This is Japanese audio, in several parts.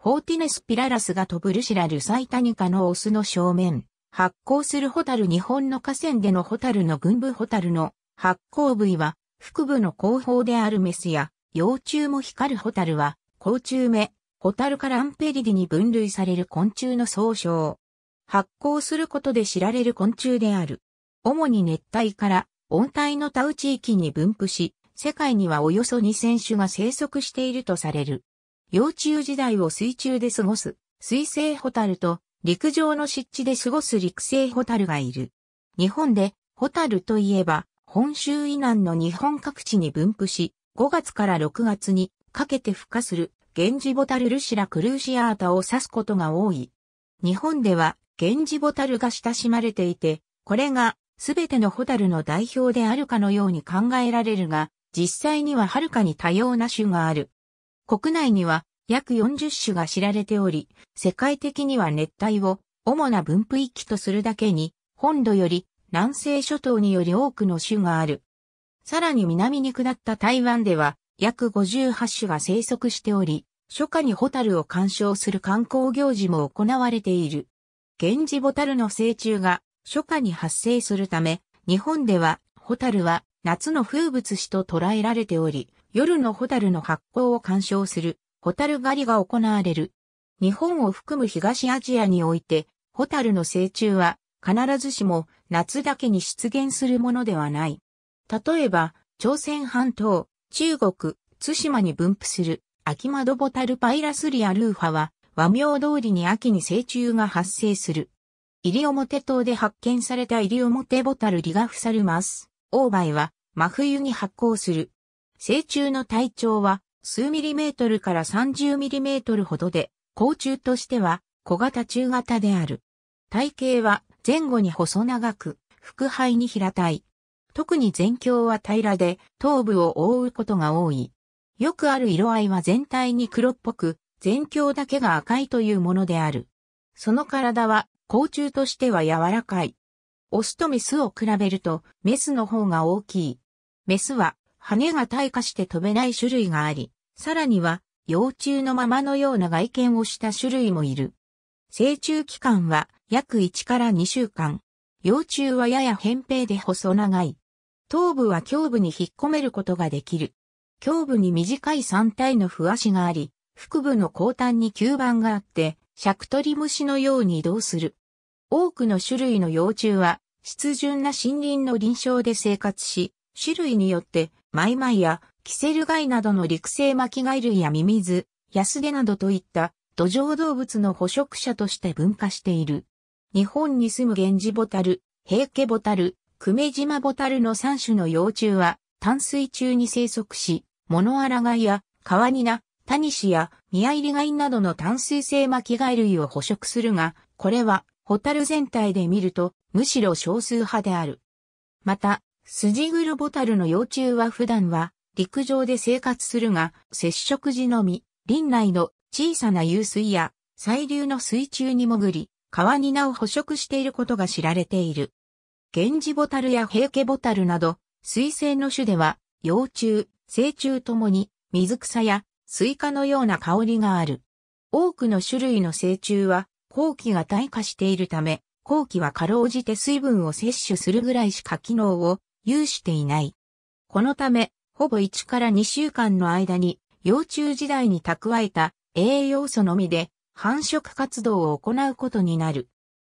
ホーティネスピララスが飛ぶルシラルサイタニカのオスの正面、発光するホタル日本の河川でのホタルの群部ホタルの発光部位は、腹部の後方であるメスや、幼虫も光るホタルは、甲虫目、ホタルからアンペリディに分類される昆虫の総称。発光することで知られる昆虫である。主に熱帯から温帯のタウ地域に分布し、世界にはおよそ2000種が生息しているとされる。幼虫時代を水中で過ごす水生ホタルと陸上の湿地で過ごす陸生ホタルがいる。日本でホタルといえば本州以南の日本各地に分布し、5月から6月にかけて孵化する源氏ボタルルシラクルーシアータを指すことが多い。日本では源氏ボタルが親しまれていて、これがすべてのホタルの代表であるかのように考えられるが、実際にははるかに多様な種がある。国内には約40種が知られており、世界的には熱帯を主な分布域とするだけに、本土より南西諸島により多くの種がある。さらに南に下った台湾では約58種が生息しており、初夏にホタルを鑑賞する観光行事も行われている。源氏ホタルの成虫が初夏に発生するため、日本ではホタルは夏の風物詩と捉えられており、夜のホタルの発光を鑑賞する、ホタル狩りが行われる。日本を含む東アジアにおいて、ホタルの成虫は、必ずしも夏だけに出現するものではない。例えば、朝鮮半島、中国、津島に分布する、秋窓ボタルパイラスリアルーファは、和名通りに秋に成虫が発生する。モ表島で発見されたモ表ボタルリガフサルマス、オーバイは、真冬に発光する。成虫の体長は数ミリメートルから30ミリメートルほどで、甲虫としては小型中型である。体型は前後に細長く、腹背に平たい。特に前胸は平らで、頭部を覆うことが多い。よくある色合いは全体に黒っぽく、前胸だけが赤いというものである。その体は、甲虫としては柔らかい。オスとメスを比べると、メスの方が大きい。メスは羽が退化して飛べない種類があり、さらには、幼虫のままのような外見をした種類もいる。成虫期間は約1から2週間。幼虫はやや扁平で細長い。頭部は胸部に引っ込めることができる。胸部に短い3体の不足があり、腹部の後端に吸盤があって、尺取り虫のように移動する。多くの種類の幼虫は、湿潤な森林の臨床で生活し、種類によってマイマイやキセルガイなどの陸生巻貝類やミミズ、ヤスデなどといった土壌動物の捕食者として分化している。日本に住むゲンジボタル、ヘイケボタル、クメジマボタルの3種の幼虫は淡水中に生息し、モノアラガイやカワニナ、タニシやミヤイリガイなどの淡水性巻貝類を捕食するが、これはホタル全体で見るとむしろ少数派である。また、スジグルボタルの幼虫は普段は陸上で生活するが、接触時のみ、林内の小さな湧水や細流の水中に潜り、川に名を捕食していることが知られている。ゲンジボタルやヘイケボタルなど、水生の種では、幼虫、成虫ともに、水草やスイカのような香りがある。多くの種類の成虫は、後期が退化しているため、後期はかろうじて水分を摂取するぐらいしか機能を有していない。このため、ほぼ1から2週間の間に、幼虫時代に蓄えた栄養素のみで繁殖活動を行うことになる。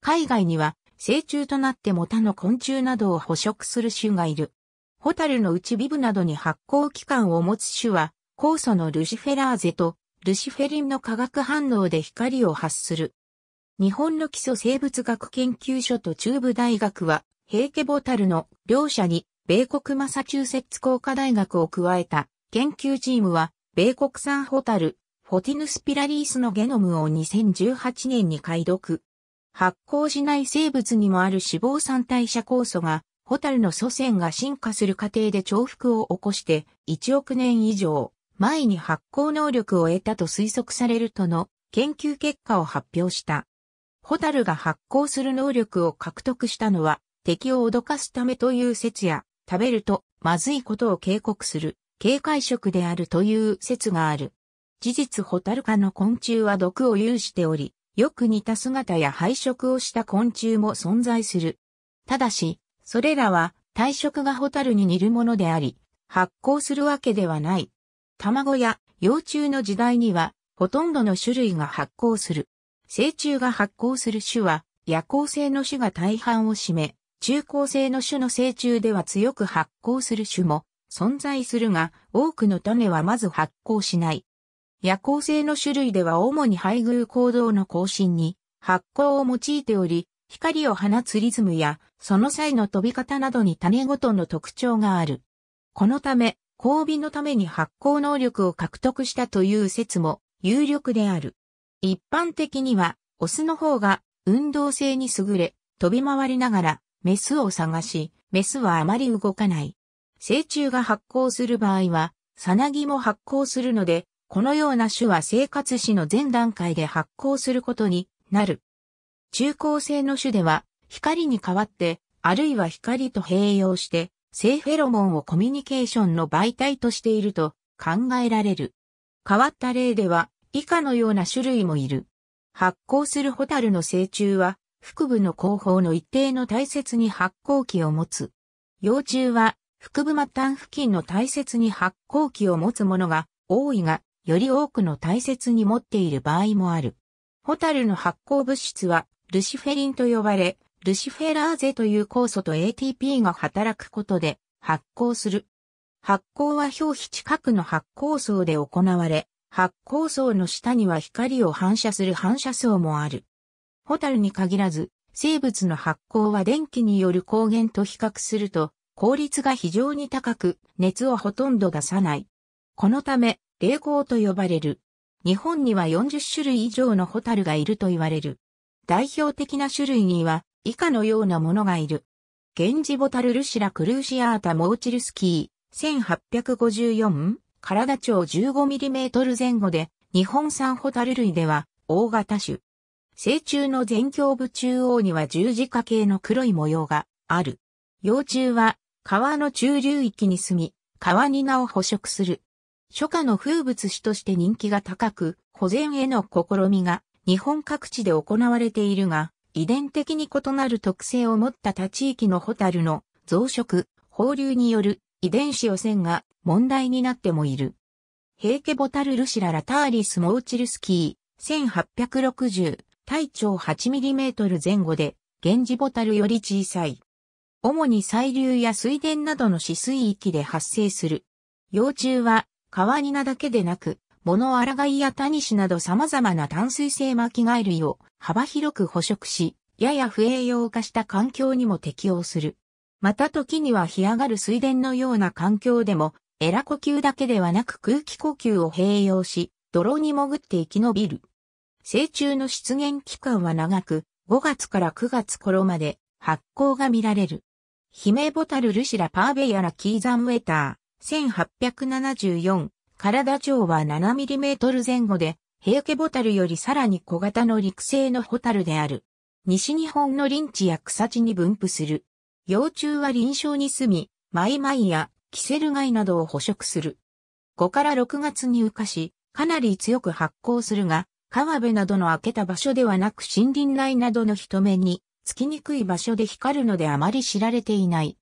海外には、成虫となっても他の昆虫などを捕食する種がいる。ホタルのうちビブなどに発光器官を持つ種は、酵素のルシフェラーゼとルシフェリンの化学反応で光を発する。日本の基礎生物学研究所と中部大学は、平家ボタルの両者に米国マサチューセッツ工科大学を加えた研究チームは米国産ホタル、フォティヌスピラリースのゲノムを2018年に解読。発酵しない生物にもある脂肪酸代謝酵素が、ホタルの祖先が進化する過程で重複を起こして1億年以上前に発酵能力を得たと推測されるとの研究結果を発表した。ホタルが発酵する能力を獲得したのは敵を脅かすためという説や、食べるとまずいことを警告する、警戒食であるという説がある。事実ホタル科の昆虫は毒を有しており、よく似た姿や配色をした昆虫も存在する。ただし、それらは体色がホタルに似るものであり、発光するわけではない。卵や幼虫の時代には、ほとんどの種類が発光する。成虫が発光する種は、夜行性の種が大半を占め、中高生の種の成虫では強く発光する種も存在するが、多くの種はまず発光しない。夜行性の種類では主に配偶行動の更新に発光を用いており、光を放つリズムや、その際の飛び方などに種ごとの特徴がある。このため、交尾のために発光能力を獲得したという説も有力である。一般的には、オスの方が運動性に優れ、飛び回りながらメスを探し、メスはあまり動かない。成虫が発光する場合は、サナギも発光するので、このような種は生活史の前段階で発光することになる。中高生の種では、光に代わって、あるいは光と併用して、性フェロモンをコミュニケーションの媒体としていると考えられる。変わった例では、以下のような種類もいる。発光するホタルの成虫は、腹部の後方の一定の大切に発光器を持つ。幼虫は腹部末端付近の大切に発光器を持つものが多いが、より多くの大切に持っている場合もある。ホタルの発光物質はルシフェリンと呼ばれ、ルシフェラーゼという酵素と ATP が働くことで発光する。発光は表皮近くの発光層で行われ、発光層の下には光を反射する反射層もある。ホタルに限らず、生物の発光は電気による光源と比較すると、効率が非常に高く、熱をほとんど出さない。このため、霊光と呼ばれる。日本には40種類以上のホタルがいると言われる。代表的な種類には、以下のようなものがいる。ゲンジボタルルシラクルーシアータモーチルスキー、1854、体長 15mm 前後で、日本産ホタル類では、大型種。成虫の前胸部中央には十字架形の黒い模様がある。幼虫は川の中流域に住み、川に名を捕食する。初夏の風物詩として人気が高く、保全への試みが日本各地で行われているが、遺伝的に異なる特性を持った他地域のホタルの増殖、放流による遺伝子汚染が問題になってもいる。ヘ家ケボタルルシララターリスモーチルスキー、1860。体長 8mm 前後で、源氏ボタルより小さい。主に細流や水田などの死水域で発生する。幼虫は、川ニナだけでなく、モノアラガイやタニシなど様々な淡水性巻貝類を幅広く捕食し、やや不栄養化した環境にも適応する。また時には干上がる水田のような環境でも、エラ呼吸だけではなく空気呼吸を併用し、泥に潜って生き延びる。成虫の出現期間は長く、5月から9月頃まで発光が見られる。ヒメボタルルシラパーベヤラキーザンウェター、1874、体長は7トル前後で、平家ボタルよりさらに小型の陸生のホタルである。西日本の林地や草地に分布する。幼虫は林床に住み、マイマイやキセル貝などを捕食する。5から6月に浮かし、かなり強く発光するが、川辺などの開けた場所ではなく森林内などの人目につきにくい場所で光るのであまり知られていない。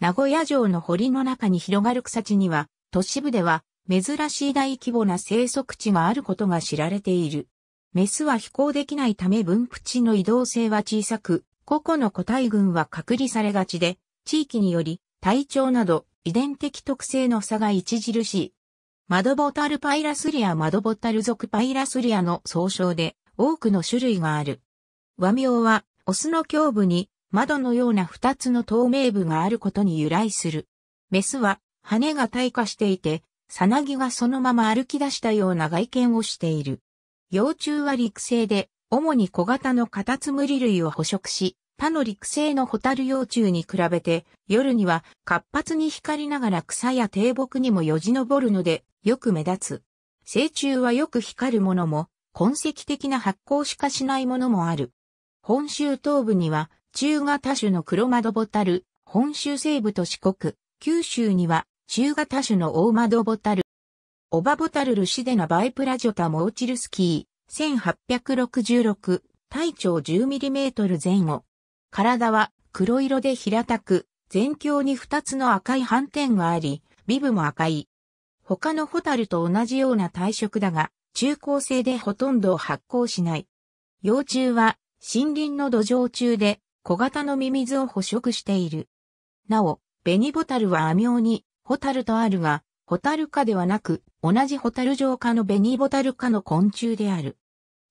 名古屋城の堀の中に広がる草地には、都市部では珍しい大規模な生息地があることが知られている。メスは飛行できないため分布地の移動性は小さく、個々の個体群は隔離されがちで、地域により体調など遺伝的特性の差が著しい。マドボタルパイラスリアマドボタル属パイラスリアの総称で多くの種類がある。和名は、オスの胸部に窓のような二つの透明部があることに由来する。メスは羽が退化していて、さなぎがそのまま歩き出したような外見をしている。幼虫は陸生で、主に小型のカタツムリ類を捕食し、他の陸生のホタル幼虫に比べて、夜には活発に光りながら草や低木にもよじ登るので、よく目立つ。成虫はよく光るものも、痕跡的な発光しかしないものもある。本州東部には、中型種の黒窓ボタル、本州西部と四国、九州には、中型種の大窓ボタル、オバボタルルシデナバイプラジョタモーチルスキー、1866、体長 10mm 前後。体は黒色で平たく、全鏡に2つの赤い斑点があり、ビブも赤い。他のホタルと同じような体色だが、中高生でほとんど発光しない。幼虫は森林の土壌中で小型のミミズを捕食している。なお、ベニボタルは亜名にホタルとあるが、ホタル科ではなく、同じホタル状科のベニボタル科の昆虫である。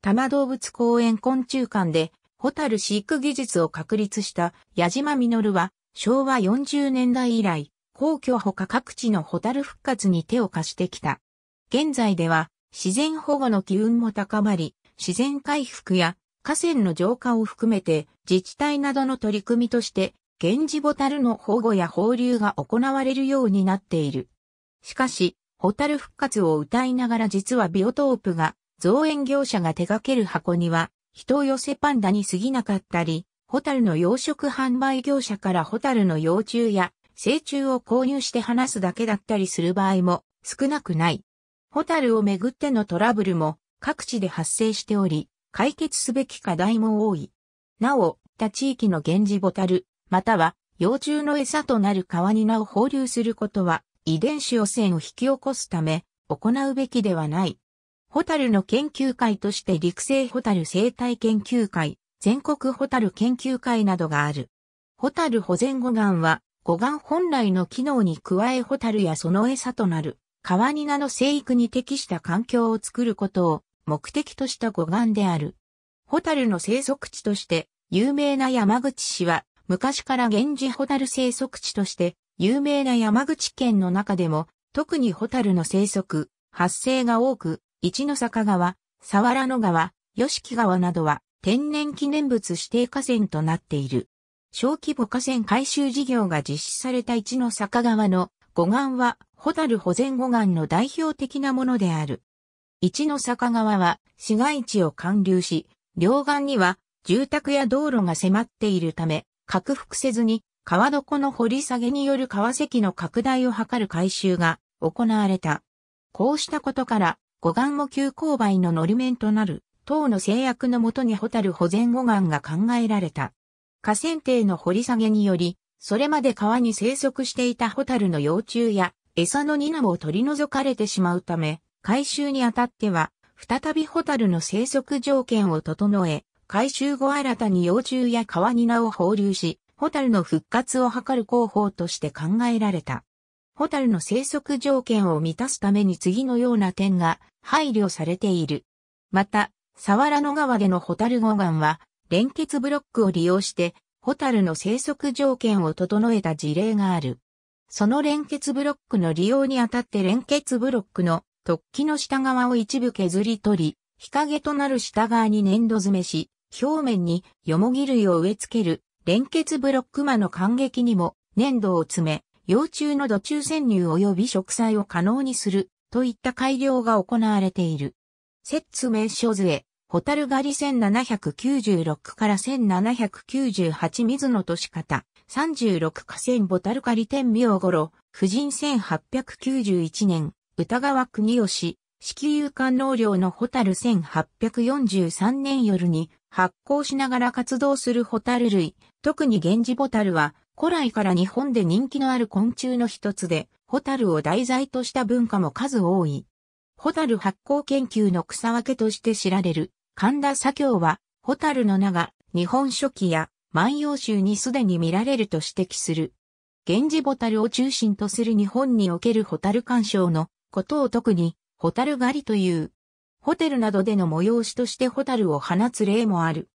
多摩動物公園昆虫館で、ホタル飼育技術を確立した矢島実は、昭和40年代以来、皇居他各地のホタル復活に手を貸してきた。現在では自然保護の機運も高まり、自然回復や河川の浄化を含めて自治体などの取り組みとして、源氏ホタルの保護や放流が行われるようになっている。しかし、ホタル復活を歌いながら実はビオトープが造園業者が手掛ける箱には人を寄せパンダに過ぎなかったり、ホタルの養殖販売業者からホタルの幼虫や成虫を購入して話すだけだったりする場合も少なくない。ホタルをめぐってのトラブルも各地で発生しており、解決すべき課題も多い。なお、他地域の源氏ボタル、または幼虫の餌となる川に名を放流することは遺伝子汚染を引き起こすため行うべきではない。ホタルの研究会として陸生ホタル生態研究会、全国ホタル研究会などがある。ホタル保全護岸は護岸本来の機能に加えホタルやその餌となる、川ニナの生育に適した環境を作ることを目的とした護岸である。ホタルの生息地として有名な山口市は昔から源氏ホタル生息地として有名な山口県の中でも特にホタルの生息、発生が多く、一の坂川、沢原野川、吉木川などは天然記念物指定河川となっている。小規模河川改修事業が実施された一の坂川の護岸は、ホタル保全護岸の代表的なものである。一の坂川は市街地を貫流し、両岸には住宅や道路が迫っているため、拡幅せずに川床の掘り下げによる川石の拡大を図る改修が行われた。こうしたことから、護岸も急勾配の乗り面となる、等の制約のもとにホタル保全護岸が考えられた。河川底の掘り下げにより、それまで川に生息していたホタルの幼虫や餌のニナを取り除かれてしまうため、回収にあたっては、再びホタルの生息条件を整え、回収後新たに幼虫や川ニナを放流し、ホタルの復活を図る工法として考えられた。ホタルの生息条件を満たすために次のような点が配慮されている。また、サワラの川でのホタル護岸は、連結ブロックを利用して、ホタルの生息条件を整えた事例がある。その連結ブロックの利用にあたって連結ブロックの突起の下側を一部削り取り、日陰となる下側に粘土詰めし、表面によもぎ類を植え付ける連結ブロック間の間隙にも粘土を詰め、幼虫の土中潜入及び植栽を可能にするといった改良が行われている。説明書図へ。ホタル狩り1796から1798水の年方、36河川ボタル狩り天明頃、夫人1891年、歌川国吉、子宮観能量のホタル1843年夜に発酵しながら活動するホタル類、特に源氏ボタルは古来から日本で人気のある昆虫の一つで、ホタルを題材とした文化も数多い。ホタル発酵研究の草分けとして知られる、神田左京は、ホタルの名が、日本書紀や万葉集にすでに見られると指摘する。源氏ボタルを中心とする日本におけるホタル鑑賞のことを特に、ホタル狩りという。ホテルなどでの催しとしてホタルを放つ例もある。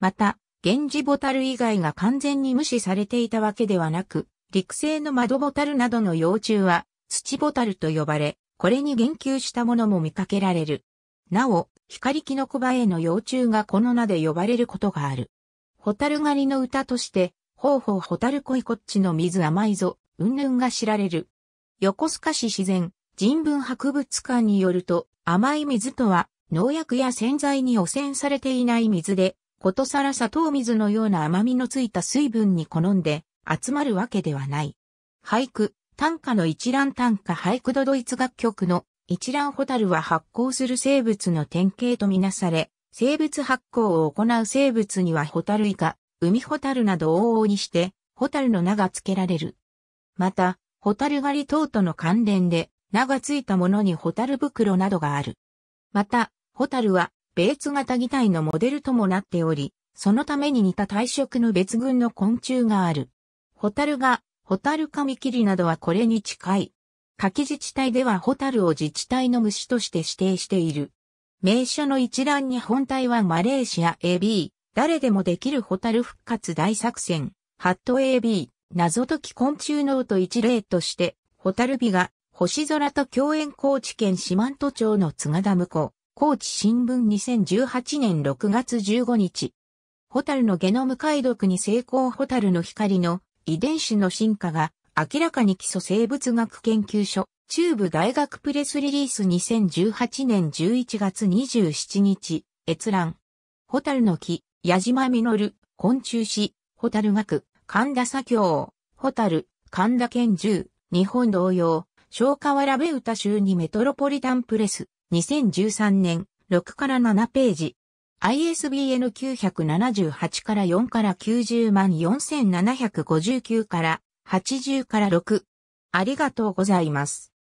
また、源氏ボタル以外が完全に無視されていたわけではなく、陸生の窓ホタルなどの幼虫は土ボタルと呼ばれ、これに言及したものも見かけられる。なお、光キノコバエの幼虫がこの名で呼ばれることがある。ホタル狩りの歌として、ほうほうホタル恋こっちの水甘いぞ、うんぬんが知られる。横須賀市自然人文博物館によると、甘い水とは、農薬や洗剤に汚染されていない水で、ことさら砂糖水のような甘みのついた水分に好んで集まるわけではない。俳句、短歌の一覧短歌俳句ドドイツ楽曲の一覧ホタルは発光する生物の典型とみなされ、生物発光を行う生物にはホタルイカ、海ホタルなど往々にして、ホタルの名が付けられる。また、ホタル狩り等との関連で、名が付いたものにホタル袋などがある。また、ホタルは、ベーツ型擬態のモデルともなっており、そのために似た体色の別群の昆虫がある。ホタルが、ホタルカミキリなどはこれに近い。柿自治体ではホタルを自治体の虫として指定している。名所の一覧に本体はマレーシア AB、誰でもできるホタル復活大作戦、ハット AB、謎解き昆虫ノート一例として、ホタルビが星空と共演高知県四万十町の津賀ダム湖、高知新聞2018年6月15日。ホタルのゲノム解読に成功ホタルの光の遺伝子の進化が明らかに基礎生物学研究所、中部大学プレスリリース2018年11月27日、閲覧。ホタルの木、矢島実、昆虫誌、ホタル学、神田左京、ホタル、神田健獣、日本同様、小河ラベ歌集にメトロポリタンプレス、2013年、6から7ページ。ISBN 978から4から90万4759から80から6。ありがとうございます。